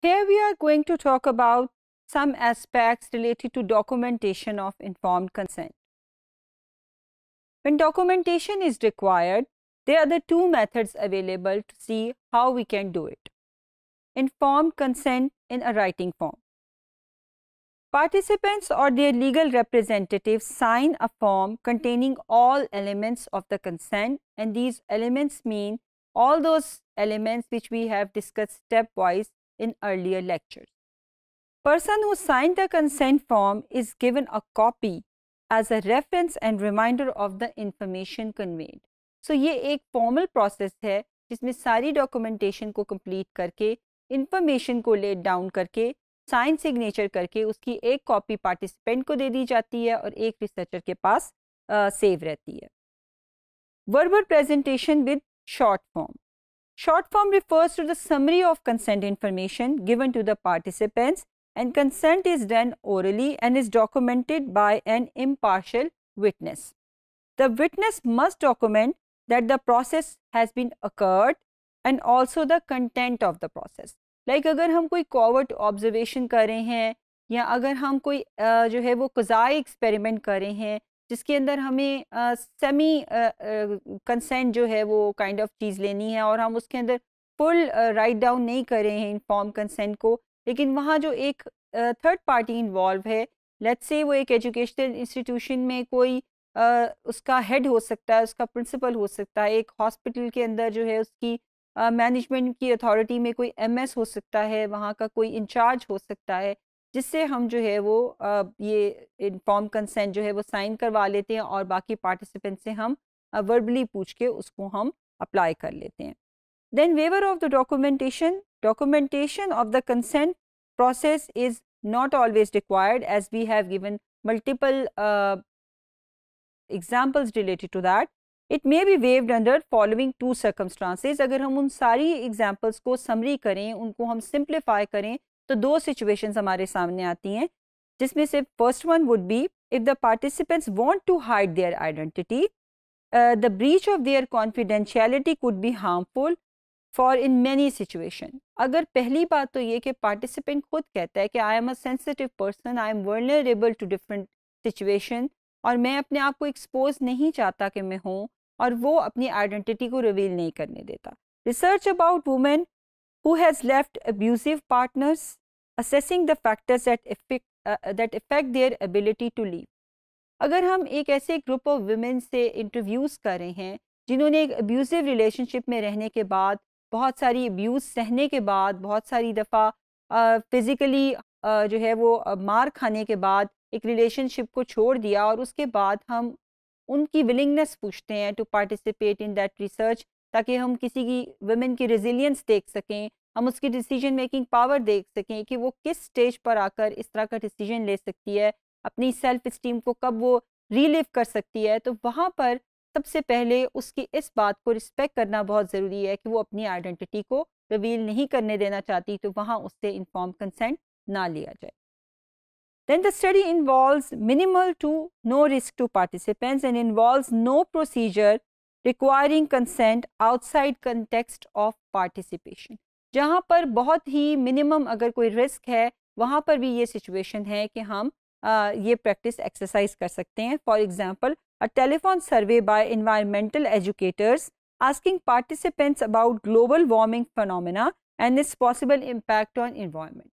Here we are going to talk about some aspects related to documentation of informed consent. When documentation is required, there are the two methods available to see how we can do it. Informed consent in a writing form. Participants or their legal representatives sign a form containing all elements of the consent and these elements mean all those elements which we have discussed stepwise in earlier lectures. Person who signed the consent form is given a copy as a reference and reminder of the information conveyed. So ये एक formal process है जिसमें सारी documentation को complete करके information को laid down करके sign signature करके उसकी एक कॉपी पार्टिसिपेंट को दे दी जाती है और एक रिसर्चर के पास सेव रहती है verbal presentation with short form Short form refers to the summary of consent information given to the participants and consent is done orally and is documented by an impartial witness. The witness must document that the process has been occurred and also the content of the process. Like अगर हम कोई covert observation कर रहे हैं या अगर हम कोई uh, experiment कर रहे जिसके अंदर हमें सेमी कंसेंट जो है वो काइंड ऑफ चीज़ लेनी है और हम उसके अंदर फुल राइट डाउन नहीं करे हैं इनफॉर्म कंसेंट को लेकिन वहाँ जो एक थर्ड पार्टी इन्वॉल्व है लेट्स से वो एक एजुकेशनल इंस्टीट्यूशन में कोई आ, उसका हेड हो सकता है उसका प्रिंसिपल हो सकता है एक हॉस्पिटल के अंदर जो है उसकी मैनेजमेंट की अथॉरिटी में कोई एमएस हो सकता है वहाँ का कोई इंचार्ज हो सकता है जिससे हम जो है वो ये इनफॉर्म कंसेंट जो है वो साइन करवा लेते हैं और बाकी पार्टिसिपेंट से हम वर्बली पूछ के उसको हम अप्लाई कर लेते हैं then waiver of the documentation documentation of the consent process is not always required as we have given multiple examples related to that it may be waived under following to circumstances अगर हम उन सारी examples को summary करें उनको हम simplify करें तो दो सिचुएशंस हमारे सामने आती हैं जिसमें से first one would be if the participants want to hide their identity the breach of their confidentiality could be harmful for in many situation अगर पहली बात तो ये कि पार्टिसिपेंट खुद कहता है कि I am a sensitive person I am vulnerable to different situation और मैं अपने आप को एक्सपोज नहीं चाहता कि मैं हूँ और वो अपनी आइडेंटिटी को रिवील नहीं करने देता research about women who has left abusive partners, assessing the factors that affect, uh, uh, that affect their ability to leave. अगर हम एक ऐसे ग्रुप ऑफ वुमेन से इंटरव्यूज़ कर रहे हैं जिन्होंने एक अब्यूज़िव रिलेशनशिप में रहने के बाद बहुत सारी अब्यूज़ सहने के बाद बहुत सारी दफ़ा फ़िज़िकली जो है वो मार खाने के बाद एक रिलेशनशिप को छोड़ दिया और उसके बाद हम उनकी विलिंगनेस पूछते हैं to participate in that research ताकि हम किसी की वुमेन की रेजिलियंस देख सकें हम उसकी डिसीजन मेकिंग पावर देख सकें कि वो किस स्टेज पर आकर इस तरह का डिसीजन ले सकती है अपनी सेल्फ स्टीम को कब वो रिलीव कर सकती है तो वहाँ पर सबसे पहले उसकी इस बात को रिस्पेक्ट करना बहुत ज़रूरी है कि वो अपनी आइडेंटिटी को रिवील नहीं करने देना चाहती तो वहाँ उससे इन्फॉर्म कंसेंट ना लिया जाए then the study involve minimal to no risk to participants and involve no procedure requiring consent outside context of participation जहाँ पर बहुत ही मिनिमम अगर कोई रिस्क है वहाँ पर भी ये सिचुएशन है कि हम आ, ये प्रैक्टिस एक्सरसाइज कर सकते हैं for example a telephone survey by environmental educators asking participants about global warming phenomena and its possible impact on environment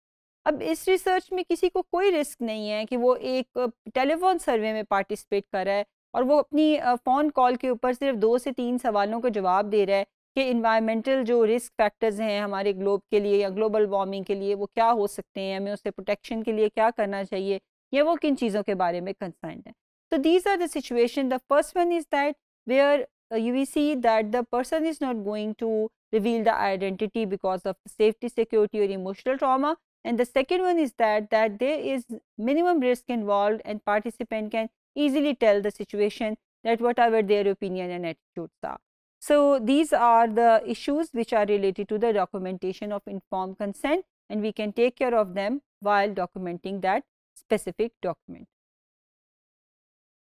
अब इस रिसर्च में किसी को कोई रिस्क नहीं है कि वो एक टेलीफोन सर्वे में पार्टिसिपेट कर रहा है और वो अपनी फ़ोन कॉल के ऊपर सिर्फ दो से तीन सवालों का जवाब दे रहा है कि इन्वायरमेंटल जो रिस्क फैक्टर्स हैं हमारे ग्लोब के लिए या ग्लोबल वार्मिंग के लिए वो क्या हो सकते हैं हमें उससे प्रोटेक्शन के लिए क्या करना चाहिए या वो किन चीज़ों के बारे में कंसर्न है तो these are the situation the first one is that where you we see that the person is not going to reveal the identity because of safety security और emotional trauma and the second one is that that there is minimum risk involve and participant can easily tell the situation that what are their opinion and attitude था So, these are the issues which are related to the documentation of informed consent and we can take care of them while documenting that specific document.